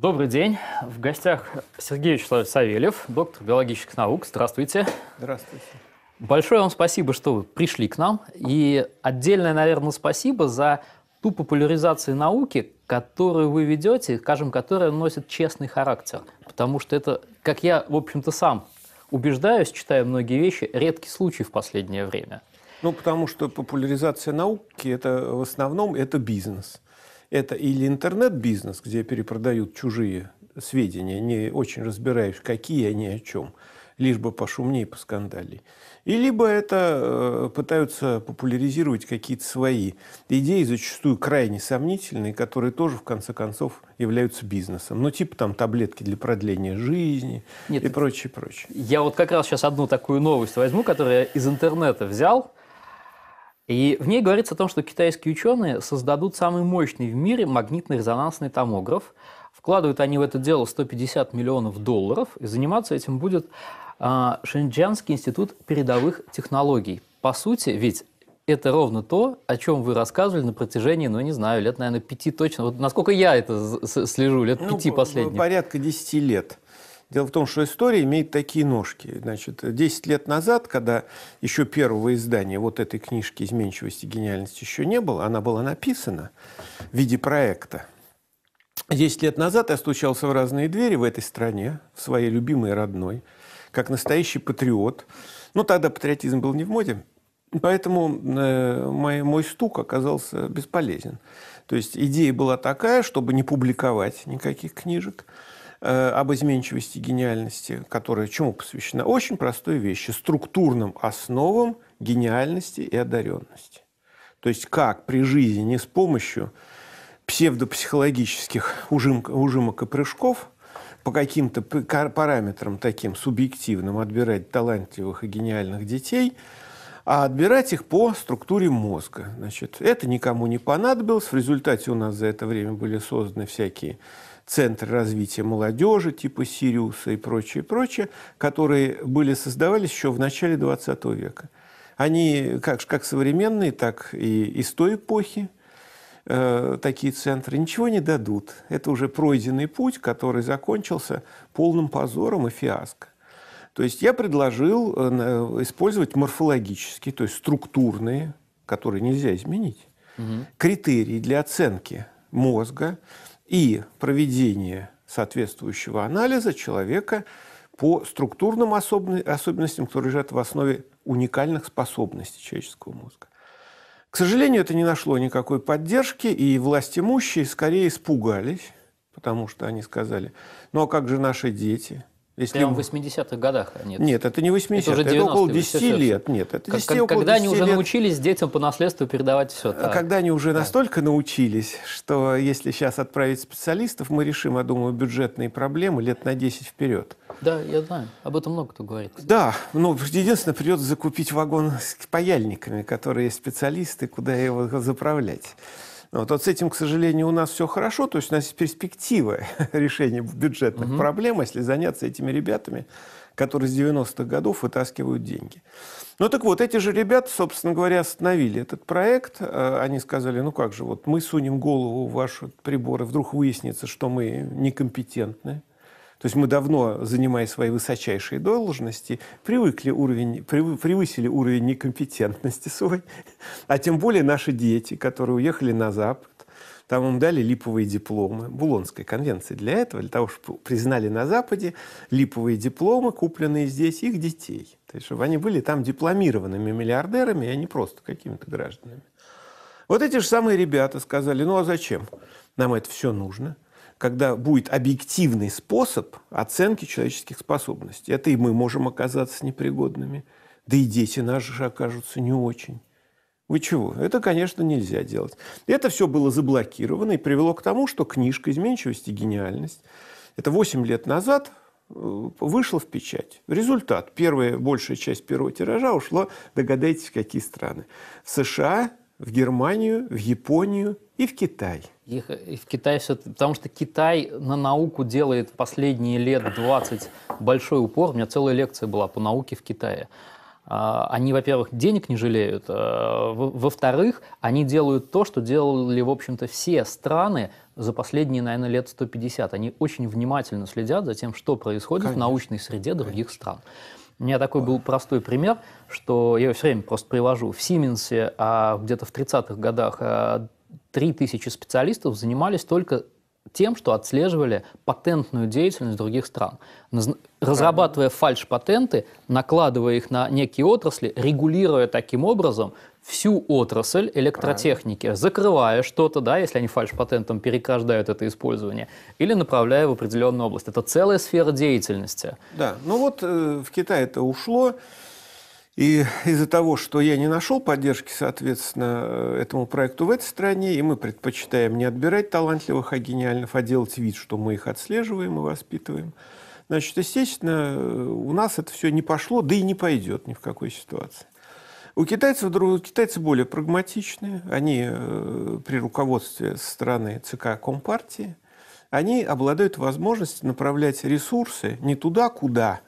Добрый день. В гостях Сергей Вячеславович Савельев, доктор биологических наук. Здравствуйте. Здравствуйте. Большое вам спасибо, что вы пришли к нам. И отдельное, наверное, спасибо за ту популяризацию науки, которую вы ведете, скажем, которая носит честный характер. Потому что это, как я, в общем-то, сам убеждаюсь, читая многие вещи, редкий случай в последнее время. Ну, потому что популяризация науки – это в основном это бизнес – это или интернет-бизнес, где перепродают чужие сведения, не очень разбираясь, какие они о чем, лишь бы пошумнее, по поскандалей. И либо это э, пытаются популяризировать какие-то свои идеи, зачастую крайне сомнительные, которые тоже, в конце концов, являются бизнесом. Ну, типа там таблетки для продления жизни Нет, и прочее, прочее. Я вот как раз сейчас одну такую новость возьму, которую я из интернета взял – и в ней говорится о том, что китайские ученые создадут самый мощный в мире магнитно-резонансный томограф. Вкладывают они в это дело 150 миллионов долларов, и заниматься этим будет а, Шэньчжянский институт передовых технологий. По сути, ведь это ровно то, о чем вы рассказывали на протяжении, ну, не знаю, лет, наверное, пяти точно. Вот насколько я это слежу, лет ну, пяти последних. Ну, порядка десяти лет. Дело в том, что история имеет такие ножки. Значит, 10 лет назад, когда еще первого издания вот этой книжки «Изменчивость и гениальность» еще не было, она была написана в виде проекта. 10 лет назад я стучался в разные двери в этой стране, в своей любимой родной, как настоящий патриот. Но ну, тогда патриотизм был не в моде, Поэтому э, мой, мой стук оказался бесполезен. То есть идея была такая, чтобы не публиковать никаких книжек – Э, об изменчивости гениальности, которая чему посвящена? Очень простой вещи – структурным основам гениальности и одаренности. То есть как при жизни не с помощью псевдопсихологических ужимок, ужимок и прыжков по каким-то параметрам таким субъективным отбирать талантливых и гениальных детей – а отбирать их по структуре мозга. Значит, это никому не понадобилось. В результате у нас за это время были созданы всякие центры развития молодежи типа Сириуса и прочее, прочее, которые были создавались еще в начале 20 века. Они как, как современные, так и из той эпохи, э, такие центры ничего не дадут. Это уже пройденный путь, который закончился полным позором и фиаско. То есть я предложил э, э, использовать морфологические, то есть структурные, которые нельзя изменить, угу. критерии для оценки мозга и проведения соответствующего анализа человека по структурным особенностям, которые лежат в основе уникальных способностей человеческого мозга. К сожалению, это не нашло никакой поддержки, и власть имущие скорее испугались, потому что они сказали, ну а как же наши дети? Если... Прямо в 80-х годах а нет? Нет, это не 80-е, это, уже это около 10 все, лет. Нет, это 10, как, около когда 10 они уже лет... научились детям по наследству передавать все. Так. Когда они уже так. настолько научились, что если сейчас отправить специалистов, мы решим, я думаю, бюджетные проблемы лет на 10 вперед. Да, я знаю. Об этом много кто говорит. Да, но ну, единственное, придется закупить вагон с паяльниками, которые специалисты, куда его заправлять. Вот, вот с этим, к сожалению, у нас все хорошо, то есть у нас есть перспективы решения бюджетных угу. проблем, если заняться этими ребятами, которые с 90-х годов вытаскивают деньги. Ну так вот, эти же ребята, собственно говоря, остановили этот проект. Э, они сказали, ну как же, вот мы сунем голову в ваши приборы, вдруг выяснится, что мы некомпетентны. То есть мы давно, занимая свои высочайшие должности, привыкли уровень, превысили уровень некомпетентности свой. А тем более наши дети, которые уехали на Запад, там им дали липовые дипломы. Булонская конвенция для этого, для того, чтобы признали на Западе липовые дипломы, купленные здесь их детей. То есть, чтобы они были там дипломированными миллиардерами, а не просто какими-то гражданами. Вот эти же самые ребята сказали, ну а зачем нам это все нужно? когда будет объективный способ оценки человеческих способностей. Это и мы можем оказаться непригодными, да и дети наши же окажутся не очень. Вы чего? Это, конечно, нельзя делать. Это все было заблокировано и привело к тому, что книжка «Изменчивость и гениальность» это 8 лет назад э, вышла в печать. Результат. Первая, большая часть первого тиража ушла, догадайтесь, в какие страны. В США, в Германию, в Японию и в Китай. И, в Китай все... Потому что Китай на науку делает последние лет 20 большой упор. У меня целая лекция была по науке в Китае. А, они, во-первых, денег не жалеют, а, во-вторых, они делают то, что делали, в общем-то, все страны за последние, наверное, лет 150. Они очень внимательно следят за тем, что происходит Конечно. в научной среде других Конечно. стран. У меня такой был простой пример, что я его все время просто привожу. В Сименсе а, где-то в 30-х годах а, 3000 специалистов занимались только тем, что отслеживали патентную деятельность других стран, разрабатывая фальш-патенты, накладывая их на некие отрасли, регулируя таким образом всю отрасль электротехники, Правильно. закрывая что-то, да, если они фальш-патентом переграждают это использование, или направляя в определенную область. Это целая сфера деятельности. Да, ну вот э, в Китае это ушло. И из-за того, что я не нашел поддержки, соответственно, э, этому проекту в этой стране, и мы предпочитаем не отбирать талантливых, а гениальных, а делать вид, что мы их отслеживаем и воспитываем, значит, естественно, э, у нас это все не пошло, да и не пойдет ни в какой ситуации. У китайцев, у китайцы более прагматичные. Они э, при руководстве страны ЦК Компартии, они обладают возможностью направлять ресурсы не туда, куда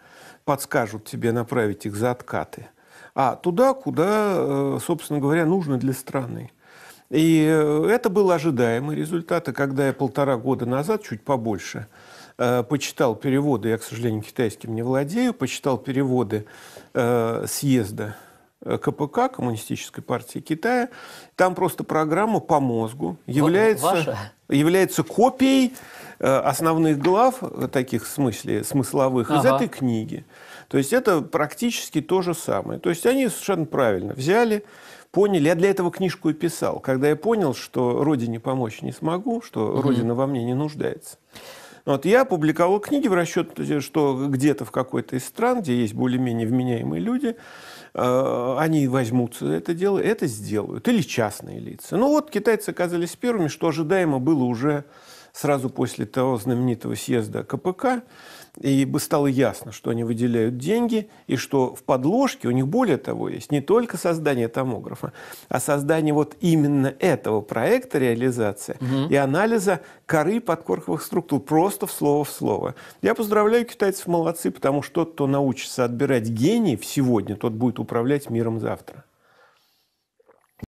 подскажут тебе направить их за откаты – а туда, куда, э, собственно говоря, нужно для страны. И э, это был ожидаемый результат. И когда я полтора года назад, чуть побольше, э, почитал переводы, я, к сожалению, китайским не владею, почитал переводы съезда КПК, Коммунистической партии Китая. Там просто программа по мозгу является, Ваша? является копией основных глав, таких в смысле смысловых, ага. из этой книги. То есть это практически то же самое. То есть они совершенно правильно взяли, поняли. Я для этого книжку и писал. Когда я понял, что родине помочь не смогу, что угу. родина во мне не нуждается. Вот я публиковал книги в расчет, что где-то в какой-то из стран, где есть более-менее вменяемые люди, э, они возьмутся за это дело, это сделают. Или частные лица. Ну вот китайцы оказались первыми, что ожидаемо было уже сразу после того знаменитого съезда КПК, и бы стало ясно, что они выделяют деньги, и что в подложке у них более того есть не только создание томографа, а создание вот именно этого проекта реализации угу. и анализа коры подкорковых структур просто в слово в слово. Я поздравляю китайцев, молодцы, потому что тот, кто научится отбирать гений сегодня, тот будет управлять миром завтра.